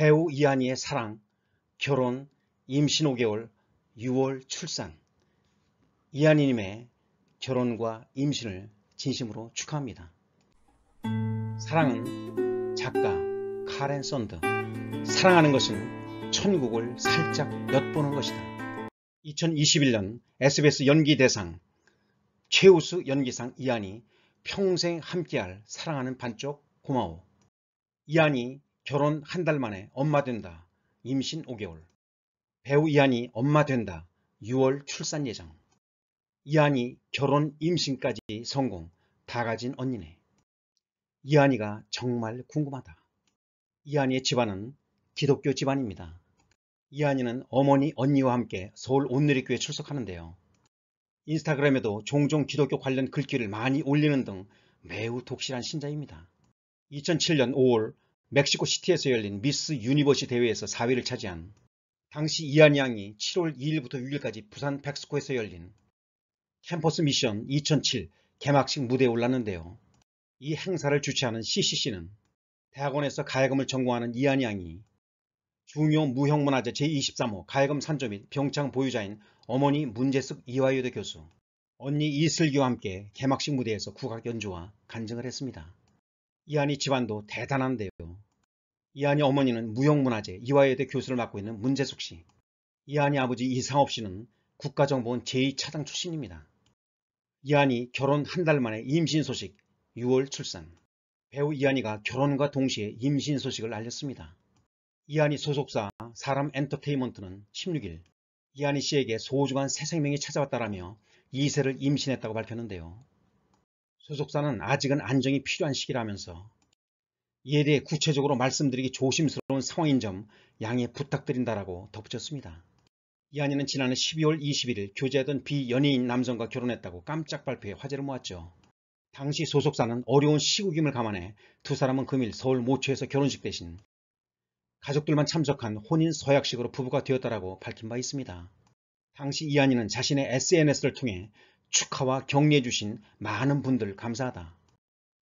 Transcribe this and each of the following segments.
배우 이한이의 사랑, 결혼, 임신 5개월, 6월 출산 이한이님의 결혼과 임신을 진심으로 축하합니다. 사랑은 작가 카렌 썬드 사랑하는 것은 천국을 살짝 엿보는 것이다. 2021년 SBS 연기대상 최우수 연기상 이한이 평생 함께할 사랑하는 반쪽 고마워 이한이 결혼 한 달 만에 엄마 된다. 임신 5개월. 배우 이한이 엄마 된다. 6월 출산 예정. 이한이 결혼 임신까지 성공. 다 가진 언니네. 이한이가 정말 궁금하다. 이한이의 집안은 기독교 집안입니다. 이한이는 어머니 언니와 함께 서울 온누리교회 출석하는데요. 인스타그램에도 종종 기독교 관련 글귀를 많이 올리는 등 매우 독실한 신자입니다. 2007년 5월 멕시코 시티에서 열린 미스 유니버시 대회에서 4위를 차지한 당시 이한 양이 7월 2일부터 6일까지 부산 백스코에서 열린 캠퍼스 미션 2007 개막식 무대에 올랐는데요. 이 행사를 주최하는 CCC는 대학원에서 가야금을 전공하는 이한 양이 중요 무형문화재 제23호 가야금 산조 및 병창 보유자인 어머니 문재숙 이화여대 교수, 언니 이슬기와 함께 개막식 무대에서 국악 연주와 간증을 했습니다. 이한희 집안도 대단한데요. 이한희 어머니는 무형문화재 이화여대 교수를 맡고 있는 문재숙 씨, 이한희 아버지 이상업 씨는 국가정보원 제2차장 출신입니다. 이한희 결혼 한 달 만에 임신 소식, 6월 출산. 배우 이한희가 결혼과 동시에 임신 소식을 알렸습니다. 이한희 소속사 사람 엔터테인먼트는 16일 이한희 씨에게 소중한 새 생명이 찾아왔다라며 2세를 임신했다고 밝혔는데요. 소속사는 아직은 안정이 필요한 시기라면서 이에 대해 구체적으로 말씀드리기 조심스러운 상황인 점 양해 부탁드린다라고 덧붙였습니다. 이한이는 지난해 12월 21일 교제하던 비연예인 남성과 결혼했다고 깜짝 발표해 화제를 모았죠. 당시 소속사는 어려운 시국임을 감안해 두 사람은 금일 서울 모처에서 결혼식 대신 가족들만 참석한 혼인 서약식으로 부부가 되었다라고 밝힌 바 있습니다. 당시 이한이는 자신의 SNS를 통해 축하와 격려해 주신 많은 분들 감사하다.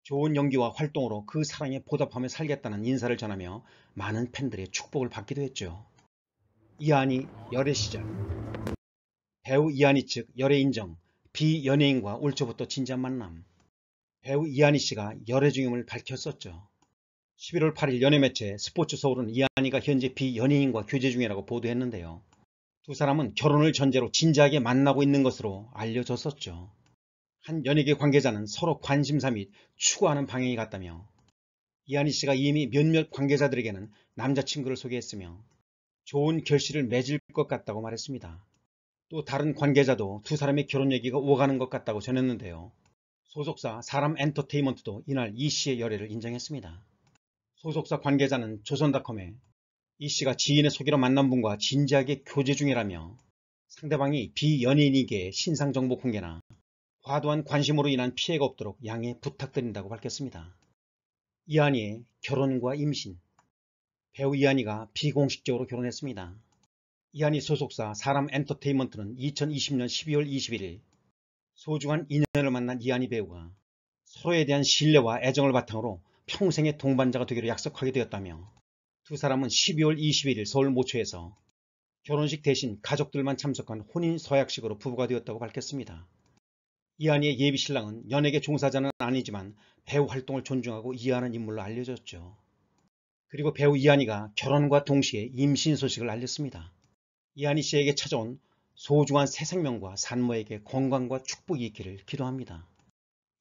좋은 연기와 활동으로 그 사랑에 보답하며 살겠다는 인사를 전하며 많은 팬들의 축복을 받기도 했죠. 이하이 열애 시절 배우 이하이측 열애 인정, 비연예인과 올 초부터 진지한 만남 배우 이하이 씨가 열애 중임을 밝혔었죠. 11월 8일 연예 매체 스포츠 서울은 이하이가 현재 비연예인과 교제 중이라고 보도했는데요. 두 사람은 결혼을 전제로 진지하게 만나고 있는 것으로 알려졌었죠. 한 연예계 관계자는 서로 관심사 및 추구하는 방향이 같다며 이하늬 씨가 이미 몇몇 관계자들에게는 남자친구를 소개했으며 좋은 결실을 맺을 것 같다고 말했습니다. 또 다른 관계자도 두 사람의 결혼 얘기가 오가는 것 같다고 전했는데요. 소속사 사람 엔터테인먼트도 이날 이 씨의 열애를 인정했습니다. 소속사 관계자는 조선닷컴에 이 씨가 지인의 소개로 만난 분과 진지하게 교제 중이라며 상대방이 비연인에게 신상 정보 공개나 과도한 관심으로 인한 피해가 없도록 양해 부탁드린다고 밝혔습니다. 이한이의 결혼과 임신 배우 이한이가 비공식적으로 결혼했습니다. 이한이 소속사 사람 엔터테인먼트는 2020년 12월 21일 소중한 인연을 만난 이한이 배우가 서로에 대한 신뢰와 애정을 바탕으로 평생의 동반자가 되기로 약속하게 되었다며 두 사람은 12월 21일 서울 모처에서 결혼식 대신 가족들만 참석한 혼인 서약식으로 부부가 되었다고 밝혔습니다. 이한이의 예비신랑은 연예계 종사자는 아니지만 배우 활동을 존중하고 이해하는 인물로 알려졌죠. 그리고 배우 이한이가 결혼과 동시에 임신 소식을 알렸습니다. 이한이 씨에게 찾아온 소중한 새 생명과 산모에게 건강과 축복이 있기를 기도합니다.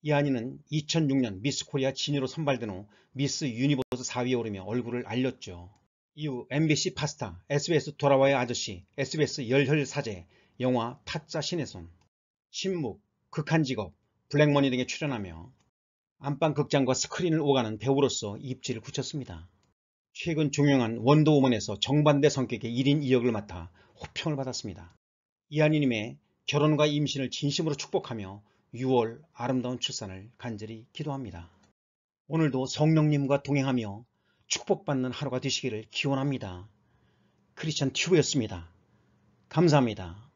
이한이는 2006년 미스 코리아 진위로 선발된 후 미스 유니버 스 앞으로 4위에 오르며 얼굴을 알렸죠. 이후 MBC 파스타, SBS 돌아와요 아저씨, SBS 열혈사제, 영화 타짜 신의 손, 침묵, 극한직업, 블랙머니 등에 출연하며 안방 극장과 스크린을 오가는 배우로서 입지를 굳혔습니다. 최근 종영한 원도우먼에서 정반대 성격의 1인 2역을 맡아 호평을 받았습니다. 이한희님의 결혼과 임신을 진심으로 축복하며 6월 아름다운 출산을 간절히 기도합니다. 오늘도 성령님과 동행하며 축복받는 하루가 되시기를 기원합니다. 크리스천 튜브였습니다. 감사합니다.